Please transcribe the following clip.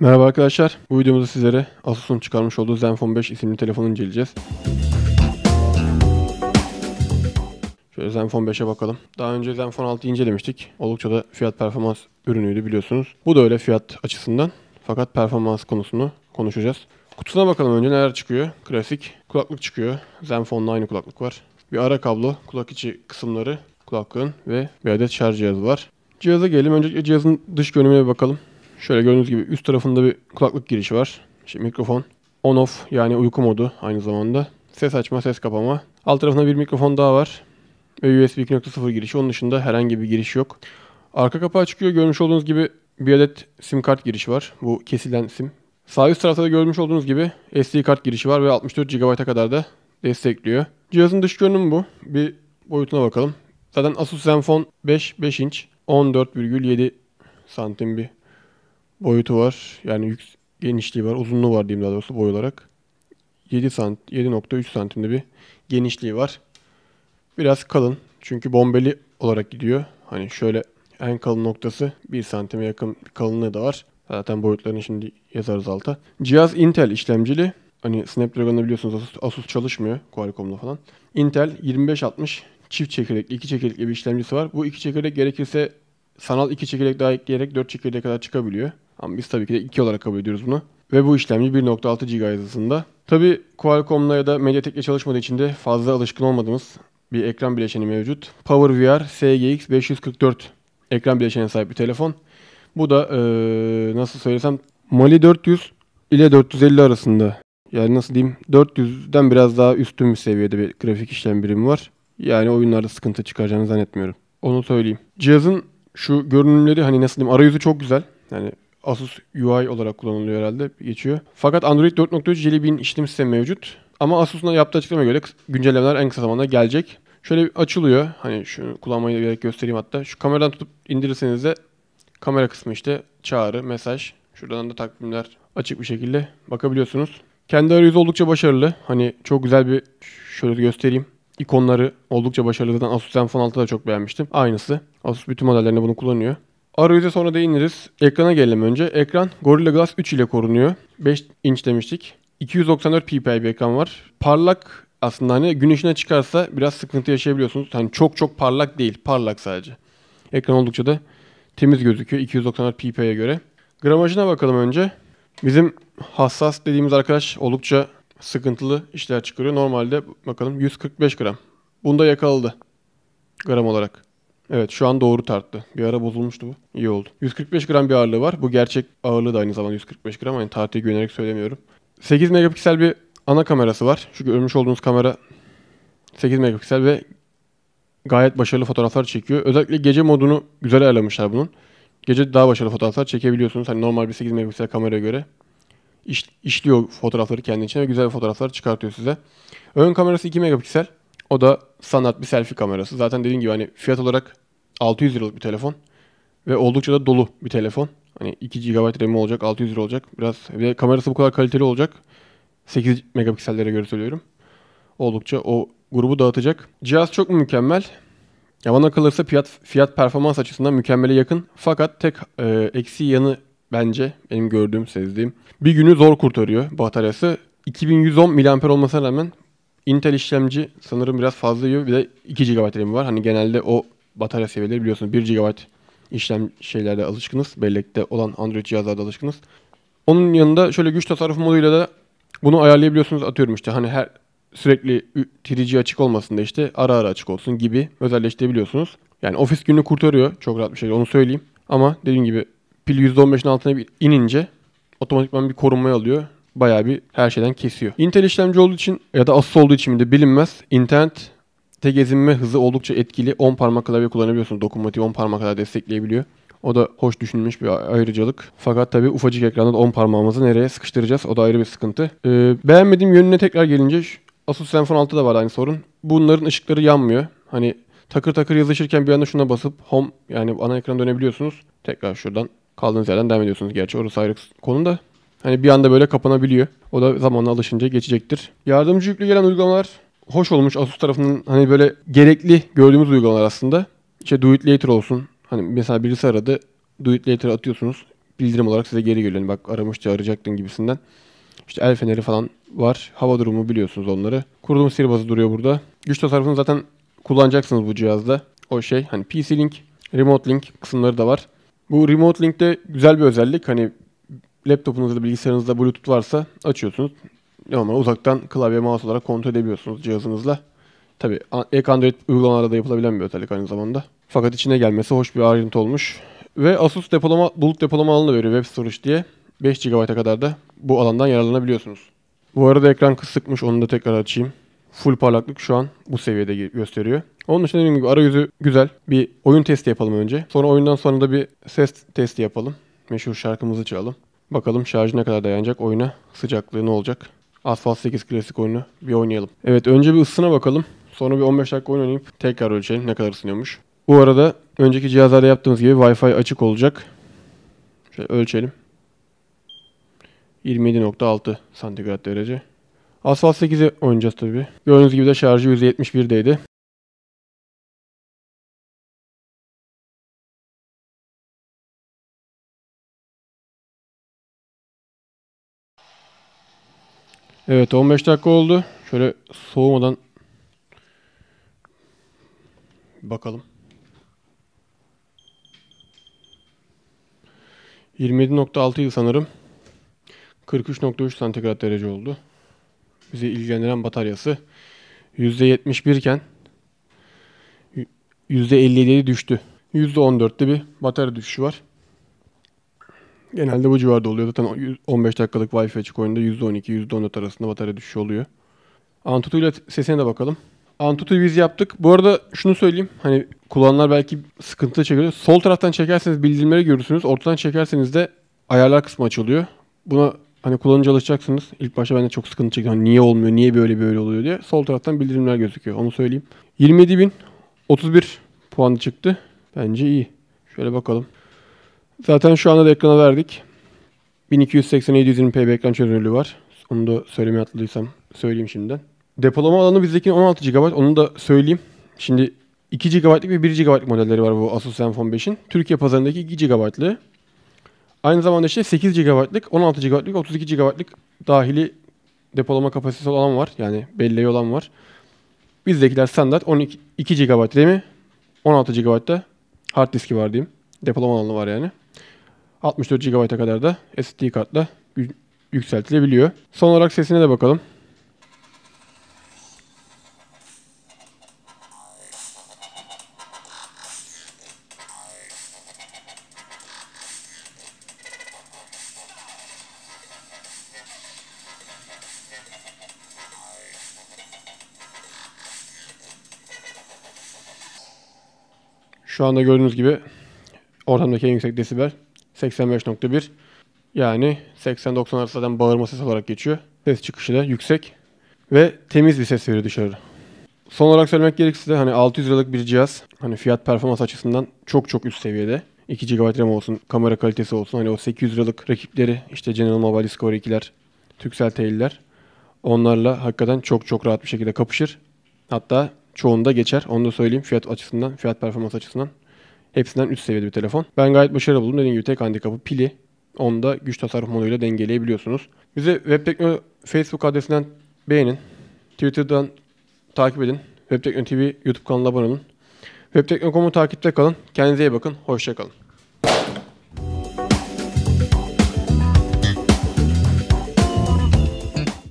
Merhaba arkadaşlar. Bu videomuzda sizlere Asus'un çıkarmış olduğu Zenfone 5 isimli telefonu inceleyeceğiz. Şöyle Zenfone 5'e bakalım. Daha önce Zenfone 6'yı incelemiştik. Oldukça da fiyat performans ürünüydü biliyorsunuz. Bu da öyle fiyat açısından. Fakat performans konusunu konuşacağız. Kutusuna bakalım önce neler çıkıyor. Klasik kulaklık çıkıyor. Zenfone'la aynı kulaklık var. Bir ara kablo, kulak içi kısımları, kulaklığın ve bir adet şarj cihazı var. Cihaza gelelim. Öncelikle cihazın dış görünümüne bir bakalım. Şöyle gördüğünüz gibi üst tarafında bir kulaklık girişi var. Şimdi mikrofon. On off yani uyku modu aynı zamanda. Ses açma, ses kapama. Alt tarafında bir mikrofon daha var. Ve USB 2.0 girişi. Onun dışında herhangi bir giriş yok. Arka kapağı çıkıyor. Görmüş olduğunuz gibi bir adet sim kart girişi var. Bu kesilen sim. Sağ üst tarafta da görmüş olduğunuz gibi SD kart girişi var ve 64 GB'a kadar da destekliyor. Cihazın dış görünümü bu. Bir boyutuna bakalım. Zaten Asus Zenfone 5 5 inç 14,7 santim bir boyutu var. Yani yük, genişliği var. Uzunluğu var diyeyim daha doğrusu boy olarak. 7 sant 7.3 santimde bir genişliği var. Biraz kalın. Çünkü bombeli olarak gidiyor. Hani şöyle en kalın noktası 1 santime yakın bir kalınlığı da var. Zaten boyutlarını şimdi yazarız alta. Cihaz Intel işlemcili. Hani Snapdragon'da biliyorsunuz Asus, Asus çalışmıyor Qualcomm'la falan. Intel 2560 çift çekirdekli, iki çekirdekli bir işlemcisi var. Bu iki çekirdek gerekirse sanal iki çekirdek daha ekleyerek dört çekirdeğe kadar çıkabiliyor. Ama biz tabii ki de 2 olarak kabul ediyoruz bunu. Ve bu işlemci 1.6 GB hızında. Tabii Qualcomm'la ya da MediaTek'le çalışmadığı için de fazla alışkın olmadığımız bir ekran bileşeni mevcut. PowerVR SGX 544 ekran bileşenine sahip bir telefon. Bu da ee, nasıl söylesem Mali 400 ile 450 arasında. Yani nasıl diyeyim 400'den biraz daha üstün bir seviyede bir grafik işlem birimi var. Yani oyunlarda sıkıntı çıkaracağını zannetmiyorum. Onu söyleyeyim. Cihazın şu görünümleri hani nasıl diyeyim arayüzü çok güzel. Yani Asus UI olarak kullanılıyor herhalde geçiyor. Fakat Android 4.3 Jelly Bean işlem sistemi mevcut. Ama Asus'un yaptığı açıklamaya göre güncellemeler en kısa zamanda gelecek. Şöyle açılıyor. Hani şu kullanmaya gerek göstereyim hatta. Şu kameradan tutup indirirseniz de kamera kısmı işte çağrı, mesaj. Şuradan da takvimler açık bir şekilde bakabiliyorsunuz. Kendi arayüzü oldukça başarılı. Hani çok güzel bir şöyle göstereyim. İkonları oldukça başarılı. Zaten Asus Zenfone 6'da da çok beğenmiştim. Aynısı. Asus bütün modellerinde bunu kullanıyor. Arayüze sonra değiniriz. Ekrana gelelim önce. Ekran Gorilla Glass 3 ile korunuyor. 5 inç demiştik. 294 ppi bir ekran var. Parlak aslında hani güneşine çıkarsa biraz sıkıntı yaşayabiliyorsunuz. Hani çok çok parlak değil. Parlak sadece. Ekran oldukça da temiz gözüküyor 294 ppi'ye göre. Gramajına bakalım önce. Bizim hassas dediğimiz arkadaş oldukça sıkıntılı işler çıkarıyor. Normalde bakalım 145 gram. Bunda yakaladı gram olarak. Evet şu an doğru tarttı. Bir ara bozulmuştu bu. İyi oldu. 145 gram bir ağırlığı var. Bu gerçek ağırlığı da aynı zamanda 145 gram. Yani tartıya güvenerek söylemiyorum. 8 megapiksel bir ana kamerası var. Şu görmüş olduğunuz kamera 8 megapiksel ve gayet başarılı fotoğraflar çekiyor. Özellikle gece modunu güzel ayarlamışlar bunun. Gece daha başarılı fotoğraflar çekebiliyorsunuz. Hani normal bir 8 megapiksel kameraya göre işliyor fotoğrafları kendi içine ve güzel fotoğraflar çıkartıyor size. Ön kamerası 2 megapiksel. O da sanat bir selfie kamerası. Zaten dediğim gibi hani fiyat olarak 600 liralık bir telefon. Ve oldukça da dolu bir telefon. Hani 2 GB RAM olacak, 600 lira olacak. Biraz ve kamerası bu kadar kaliteli olacak. 8 megapiksellere göre söylüyorum. Oldukça o grubu dağıtacak. Cihaz çok mu mükemmel? Ya bana kalırsa fiyat, fiyat performans açısından mükemmele yakın. Fakat tek e, eksi yanı bence benim gördüğüm, sezdiğim. Bir günü zor kurtarıyor bataryası. 2110 mAh olmasına rağmen Intel işlemci sanırım biraz fazla yiyor. Bir de 2 GB RAM var. Hani genelde o batarya seviyeleri biliyorsunuz 1 GB işlem şeylerde alışkınız. Bellekte olan Android cihazlarda alışkınız. Onun yanında şöyle güç tasarrufu moduyla da bunu ayarlayabiliyorsunuz. Atıyorum işte hani her sürekli 3G açık olmasın da işte ara ara açık olsun gibi özelleştirebiliyorsunuz. Yani ofis gününü kurtarıyor çok rahat bir şekilde onu söyleyeyim. Ama dediğim gibi pil %15'in altına bir inince otomatikman bir korunmayı alıyor bayağı bir her şeyden kesiyor. Intel işlemci olduğu için ya da Asus olduğu için de bilinmez. İnternet te gezinme hızı oldukça etkili. 10 parmak klavye kullanabiliyorsun. Dokunmatiği 10 parmak kadar destekleyebiliyor. O da hoş düşünülmüş bir ayrıcalık. Fakat tabii ufacık ekranda 10 parmağımızı nereye sıkıştıracağız? O da ayrı bir sıkıntı. Ee, beğenmediğim yönüne tekrar gelince Asus Zenfone 6'da var aynı sorun. Bunların ışıkları yanmıyor. Hani takır takır yazışırken bir anda şuna basıp home yani ana ekrana dönebiliyorsunuz. Tekrar şuradan kaldığınız yerden devam ediyorsunuz. Gerçi orası ayrı konuda. Hani bir anda böyle kapanabiliyor. O da zamanla alışınca geçecektir. Yardımcı yüklü gelen uygulamalar hoş olmuş Asus tarafının hani böyle gerekli gördüğümüz uygulamalar aslında. İşte do it later olsun. Hani mesela birisi aradı. Do it later atıyorsunuz. Bildirim olarak size geri geliyor. Hani bak aramıştı arayacaktın gibisinden. İşte el feneri falan var. Hava durumu biliyorsunuz onları. Kurulum sihirbazı duruyor burada. Güç tasarrufunu zaten kullanacaksınız bu cihazda. O şey hani PC Link, Remote Link kısımları da var. Bu Remote Link'te güzel bir özellik. Hani laptopunuzda bilgisayarınızda Bluetooth varsa açıyorsunuz. Onları uzaktan klavye mouse olarak kontrol edebiliyorsunuz cihazınızla. Tabi ek Android uygulamalarda da yapılabilen bir özellik aynı zamanda. Fakat içine gelmesi hoş bir ayrıntı olmuş. Ve Asus depolama, bulut depolama alanı veriyor Web Storage diye. 5 GB'a kadar da bu alandan yararlanabiliyorsunuz. Bu arada ekran kısıkmış onu da tekrar açayım. Full parlaklık şu an bu seviyede gösteriyor. Onun dışında dediğim gibi arayüzü güzel. Bir oyun testi yapalım önce. Sonra oyundan sonra da bir ses testi yapalım. Meşhur şarkımızı çalalım. Bakalım şarjı ne kadar dayanacak oyuna. Sıcaklığı ne olacak? Asphalt 8 klasik oyunu bir oynayalım. Evet önce bir ısısına bakalım. Sonra bir 15 dakika oyun oynayıp tekrar ölçelim ne kadar ısınıyormuş. Bu arada önceki cihazlarda yaptığımız gibi Wi-Fi açık olacak. Şöyle ölçelim. 27.6 santigrat derece. Asfalt 8'i oynayacağız tabii. Gördüğünüz gibi de şarjı %71'deydi. Evet 15 dakika oldu. Şöyle soğumadan bakalım. 27.6 yıl sanırım. 43.3 santigrat derece oldu. Bizi ilgilendiren bataryası %71 iken %57'ye düştü. %14'te bir batarya düşüşü var. Genelde bu civarda oluyor. Zaten 15 dakikalık Wi-Fi açık oyunda %12-%14 arasında batarya düşüşü oluyor. Antutu ile sesine de bakalım. Antutu biz yaptık. Bu arada şunu söyleyeyim. Hani kullananlar belki sıkıntı çekiyor. Sol taraftan çekerseniz bildirimleri görürsünüz. Ortadan çekerseniz de ayarlar kısmı açılıyor. Buna hani kullanıcı alışacaksınız. İlk başta ben de çok sıkıntı çektim. Hani niye olmuyor, niye böyle böyle oluyor diye. Sol taraftan bildirimler gözüküyor. Onu söyleyeyim. 27.031 puan çıktı. Bence iyi. Şöyle bakalım. Zaten şu anda da ekrana verdik. 1280 720 p ekran çözünürlüğü var. Onu da söylemeye atladıysam söyleyeyim şimdiden. Depolama alanı bizdeki 16 GB. Onu da söyleyeyim. Şimdi 2 GB'lık ve 1 GB'lık modelleri var bu Asus Zenfone 5'in. Türkiye pazarındaki 2 GB'lı. Aynı zamanda işte 8 GB'lık, 16 GB'lık, 32 GB'lık dahili depolama kapasitesi olan var. Yani belleği olan var. Bizdekiler standart 12 2 GB RAM'i, 16 GB'da hard diski var diyeyim. Depolama alanı var yani. 64 GB'a kadar da SSD kartla yükseltilebiliyor. Son olarak sesine de bakalım. Şu anda gördüğünüz gibi ortamdaki en yüksek desibel 85.1 yani 80-90 arası zaten bağırma ses olarak geçiyor. Ses çıkışı da yüksek ve temiz bir ses veriyor dışarı. Son olarak söylemek gerekirse de hani 600 liralık bir cihaz hani fiyat performans açısından çok çok üst seviyede. 2 GB RAM olsun, kamera kalitesi olsun. Hani o 800 liralık rakipleri işte General Mobile Discovery 2'ler, Turkcell TL'ler onlarla hakikaten çok çok rahat bir şekilde kapışır. Hatta çoğunda geçer. Onu da söyleyeyim fiyat açısından, fiyat performans açısından. Hepsinden üst seviyede bir telefon. Ben gayet başarılı buldum. Dediğim gibi tek handikapı pili. Onu da güç tasarruf moduyla dengeleyebiliyorsunuz. Bize Webtekno Facebook adresinden beğenin. Twitter'dan takip edin. Webtekno TV YouTube kanalına abone olun. Webtekno.com'u takipte kalın. Kendinize iyi bakın. Hoşçakalın.